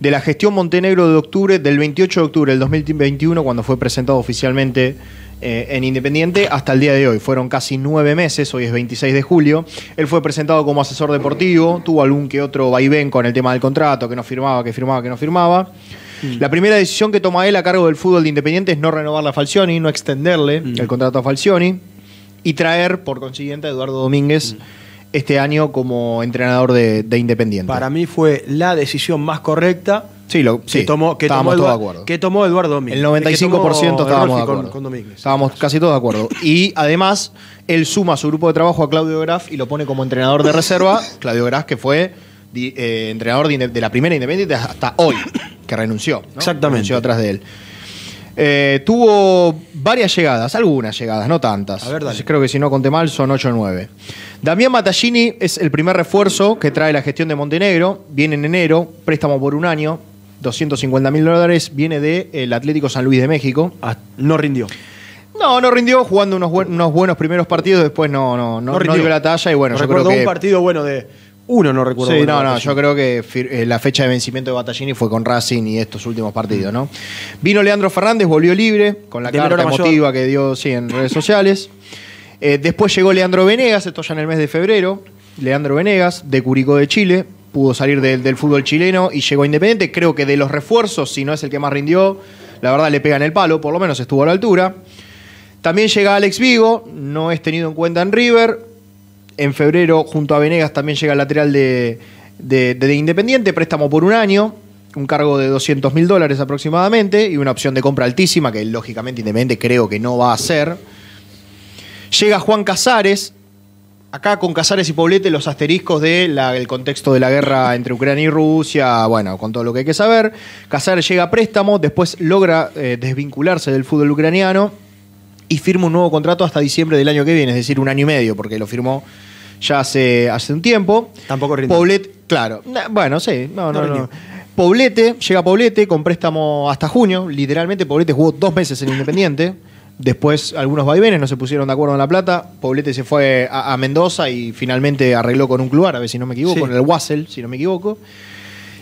de la gestión Montenegro de octubre, del 28 de octubre del 2021, cuando fue presentado oficialmente eh, en Independiente, hasta el día de hoy. Fueron casi nueve meses, hoy es 26 de julio. Él fue presentado como asesor deportivo, tuvo algún que otro vaivén con el tema del contrato, que no firmaba, que firmaba, que no firmaba. Mm. La primera decisión que toma él a cargo del fútbol de Independiente es no renovar la Falcioni, no extenderle mm. el contrato a Falcioni y traer, por consiguiente, a Eduardo Domínguez. Mm este año como entrenador de, Independiente. Para mí fue la decisión más correcta sí, lo, que, sí, tomó, que, Eduardo, de que tomó Eduardo El 95% estábamos de acuerdo. estábamos casi todos de acuerdo. Y además, él suma su grupo de trabajo a Claudio Graf y lo pone como entrenador de reserva. Claudio Graf, que fue eh, entrenador de, la primera Independiente hasta hoy, que renunció. Exactamente. Renunció atrás de él. Eh, tuvo varias llegadas, algunas llegadas, no tantas. A creo que si no conté mal, son 8 o 9. Damián Mattagini es el primer refuerzo que trae la gestión de Montenegro. Viene en enero, préstamo por un año, 250 mil dólares. Viene del Atlético San Luis de México. Ah, no rindió. No, no rindió jugando unos, buenos primeros partidos. Después no, no, no, la talla. Y bueno, recuerdo un partido bueno de. Uno no recuerdo. Sí, no, no, yo creo que eh, la fecha de vencimiento de Battaglini fue con Racing y estos últimos partidos, ¿no? Vino Leandro Fernández, volvió libre, con la carta emotiva que dio, sí, en redes sociales. Eh, después llegó Leandro Venegas, esto ya en el mes de febrero. Leandro Venegas, de Curicó de Chile, pudo salir del fútbol chileno y llegó a Independiente. Creo que de los refuerzos, si no es el que más rindió, la verdad le pega el palo, por lo menos estuvo a la altura. También llega Alex Vigo, no es tenido en cuenta en River. En febrero, junto a Venegas, también llega el lateral de, de, Independiente, préstamo por un año, un cargo de 200 mil dólares aproximadamente y una opción de compra altísima que lógicamente Independiente creo que no va a hacer. Llega Juan Casares, acá con Casares y Poblete los asteriscos del contexto de la guerra entre Ucrania y Rusia, bueno, con todo lo que hay que saber. Casares llega a préstamo, después logra eh, desvincularse del fútbol ucraniano y firma un nuevo contrato hasta diciembre del año que viene, es decir, un año y medio, porque lo firmó ya hace, hace un tiempo. Tampoco Poblete, claro, bueno, sí, no, no, Poblete, llega Poblete con préstamo hasta junio, literalmente Poblete jugó dos meses en Independiente. Después algunos vaivenes no se pusieron de acuerdo en La Plata. Poblete se fue a, Mendoza y finalmente arregló con un club ver si no me equivoco, con el Wassel, si no me equivoco.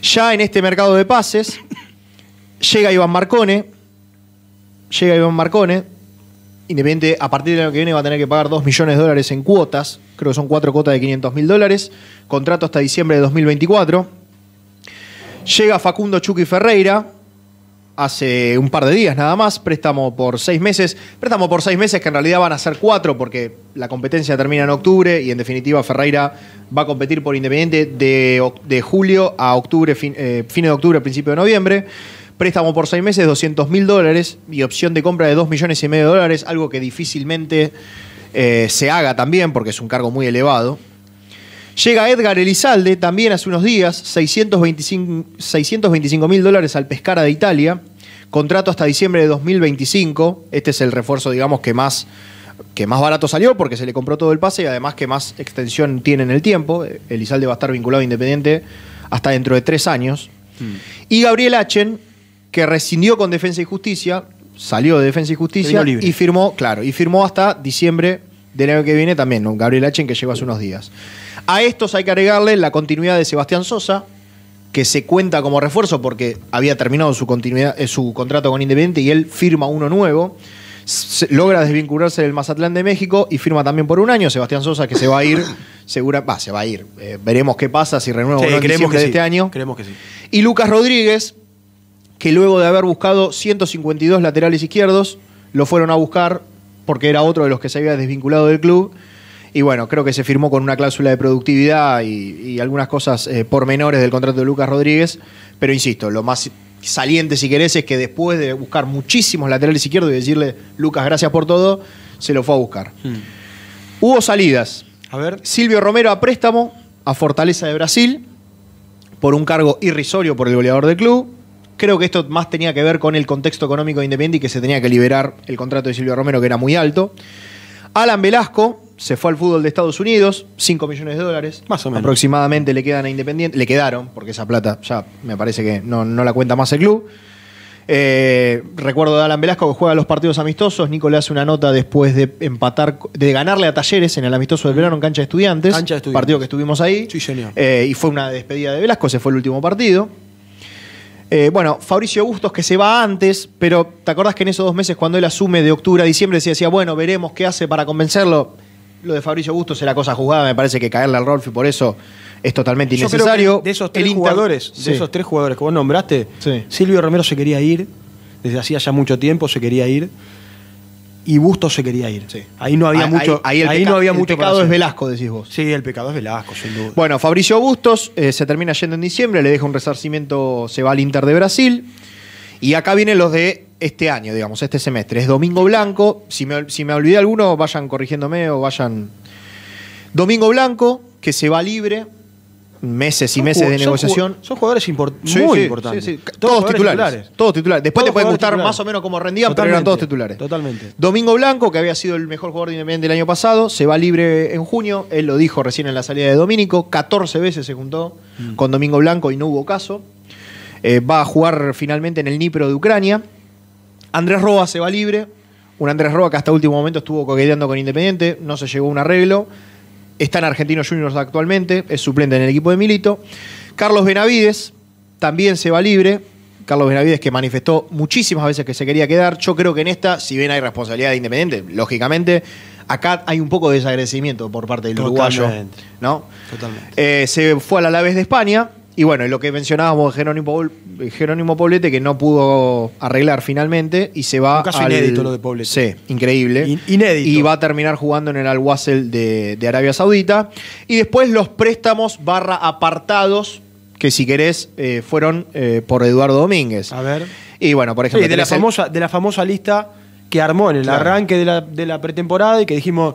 Ya en este mercado de pases, llega Iván Marcone. Llega Iván Marcone. Independiente, a partir del año que viene va a tener que pagar 2 millones de dólares en cuotas. Creo que son cuatro cuotas de 500 mil dólares. Contrato hasta diciembre de 2024. Llega Facundo Chucky Ferreira, hace un par de días nada más, préstamo por seis meses, préstamo por seis meses que en realidad van a ser cuatro porque la competencia termina en octubre y en definitiva Ferreira va a competir por Independiente de, julio a octubre, fin, eh, de octubre, principio de noviembre. Préstamo por seis meses, 200 mil dólares y opción de compra de dos millones y medio de dólares, algo que difícilmente eh, se haga también porque es un cargo muy elevado. Llega Edgar Elizalde, también hace unos días, 625 mil dólares al Pescara de Italia. Contrato hasta diciembre de 2025. Este es el refuerzo, digamos, que más, que más barato salió porque se le compró todo el pase y además que más extensión tiene en el tiempo. Elizalde va a estar vinculado a Independiente hasta dentro de tres años. Mm. Y Gabriel Achen, que rescindió con Defensa y Justicia, salió de Defensa y Justicia y firmó, claro, y firmó hasta diciembre del año que viene también, Gabriel Achen que llegó hace unos días. A estos hay que agregarle la continuidad de Sebastián Sosa, que se cuenta como refuerzo porque había terminado su, continuidad, eh, su contrato con Independiente y él firma uno nuevo. logra desvincularse del Mazatlán de México y firma también por un año Sebastián Sosa, que se va a ir, segura, bah, se va a ir. Eh, veremos qué pasa si renueva o no de este año. Y Lucas Rodríguez, que luego de haber buscado 152 laterales izquierdos, lo fueron a buscar porque era otro de los que se había desvinculado del club y bueno, creo que se firmó con una cláusula de productividad y, algunas cosas eh, pormenores del contrato de Lucas Rodríguez. Pero insisto, lo más saliente, si querés, es que después de buscar muchísimos laterales izquierdos y decirle, Lucas, gracias por todo, se lo fue a buscar. Hmm. Hubo salidas. A ver. Silvio Romero a préstamo a Fortaleza de Brasil por un cargo irrisorio por el goleador del club. Creo que esto más tenía que ver con el contexto económico de Independiente y que se tenía que liberar el contrato de Silvio Romero, que era muy alto. Alan Velasco se fue al fútbol de Estados Unidos, 5 millones de dólares. Más o menos. Aproximadamente le quedan a Independiente, le quedaron, porque esa plata ya me parece que no, la cuenta más el club. Eh, recuerdo de Alan Velasco que juega los partidos amistosos. Nico le hace una nota después de empatar, de ganarle a Talleres en el amistoso del verano en Cancha de Estudiantes. Partido que estuvimos ahí. Sí, señor. Eh, y fue una despedida de Velasco, se fue el último partido. Eh, bueno, Fabricio Bustos que se va antes, pero ¿te acordás que en esos dos meses cuando él asume de octubre a diciembre se decía, bueno, veremos qué hace para convencerlo? Lo de Fabricio Bustos era cosa juzgada, me parece que caerle al y por eso es totalmente innecesario. de esos tres jugadores, de esos tres jugadores que vos nombraste, Silvio Romero se quería ir, desde hacía ya mucho tiempo se quería ir. Y Bustos se quería ir. Ahí no había mucho. Ahí, el pecado es Velasco, decís vos. Sí, el pecado es Velasco, sin duda. Bueno, Fabricio Bustos eh, se termina yendo en diciembre, le deja un resarcimiento, se va al Inter de Brasil. Y acá vienen los de este año, digamos, este semestre. Es Domingo Blanco. Si me, si me olvidé alguno, vayan corrigiéndome o vayan. Domingo Blanco, que se va libre. Meses y meses de negociación. Son, jugadores muy importantes. todos, titulares, Todos Después te pueden gustar más o menos como rendían, pero eran todos titulares. Totalmente. Domingo Blanco, que había sido el mejor jugador de Independiente el año pasado, se va libre en junio. Él lo dijo recién en la salida de Domínico. 14 veces se juntó mm. con Domingo Blanco y no hubo caso. Eh, va a jugar finalmente en el Nipro de Ucrania. Andrés Roa se va libre. Un Andrés Roa que hasta último momento estuvo coqueteando con Independiente, no se llegó a un arreglo. Está en Argentinos Juniors actualmente, es suplente en el equipo de Milito. Carlos Benavides también se va libre. Carlos Benavides que manifestó muchísimas veces que se quería quedar. Yo creo que en esta, si bien hay responsabilidad de Independiente, lógicamente, acá hay un poco de desagradecimiento por parte del uruguayo. ¿no? Totalmente. Eh, se fue a la vez de España y bueno, lo que mencionábamos de Jerónimo, Poblete, que no pudo arreglar finalmente y se va. Un caso inédito lo de Poblete. Sí, increíble. inédito. Y va a terminar jugando en el Al de, Arabia Saudita. Y después los préstamos barra apartados que si querés eh, fueron eh, por Eduardo Domínguez. A ver. Y bueno, por ejemplo. de, la famosa, lista que armó en el arranque de la, de la, pretemporada y que dijimos,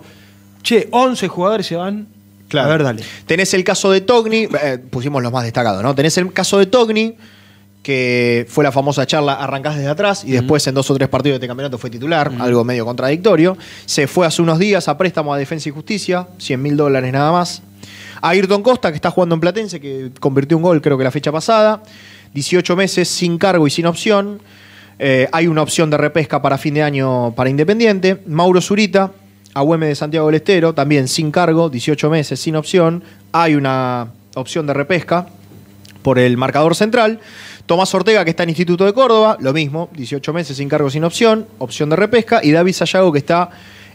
che, 11 jugadores se van Claro. A dale. Tenés el caso de Togni, eh, pusimos los más destacados, ¿no? Tenés el caso de Togni, que fue la famosa charla arrancás desde atrás y después en dos o tres partidos de este campeonato fue titular, algo medio contradictorio. Se fue hace unos días a préstamo a Defensa y Justicia, 100 mil dólares nada más. Ayrton Costa, que está jugando en Platense, que convirtió un gol creo que la fecha pasada. 18 meses sin cargo y sin opción. Eh, hay una opción de repesca para fin de año para Independiente. Mauro Zurita, agüeme de Santiago del Estero, también sin cargo, 18 meses, sin opción. Hay una opción de repesca por el marcador central. Tomás Ortega, que está en Instituto de Córdoba, lo mismo, 18 meses sin cargo, sin opción, opción de repesca. Y David Sayago, que está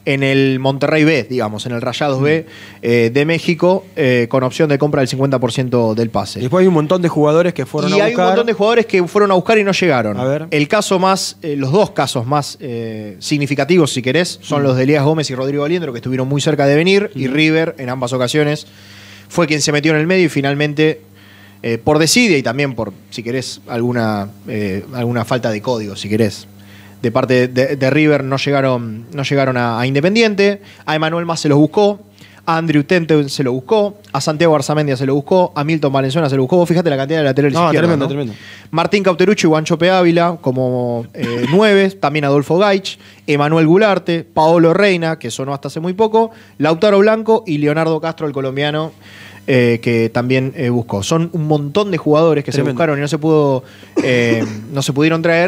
en el Monterrey B, digamos, en el Rayados B eh, de México, eh, con opción de compra del 50% del pase. Después hay un montón de jugadores que fueron a buscar. Y hay un montón de jugadores que fueron a buscar y no llegaron. A ver. El caso más, eh, los dos casos más significativos, si querés, son mm. los de Elías Gómez y Rodrigo Aliendro, que estuvieron muy cerca de venir, y mm. River, en ambas ocasiones, fue quien se metió en el medio y finalmente por desidia y también por, si querés, alguna, alguna falta de código, si querés de parte de, River no llegaron, no llegaron a, Independiente. A Emanuel Más se los buscó. A Andrew Tente se lo buscó, a Santiago Arzamendia se lo buscó, a Milton Valenzuela se lo buscó. fíjate la cantidad de laterales no, Tremendo, Martín Cauterucho y Guancho Ávila como eh, nueve, también Adolfo Gaich, Emanuel Gularte, Paolo Reina, que sonó hasta hace muy poco, Lautaro Blanco y Leonardo Castro, el colombiano. Eh, que también eh, buscó. Son un montón de jugadores que se buscaron y no se pudo, no se pudieron traer.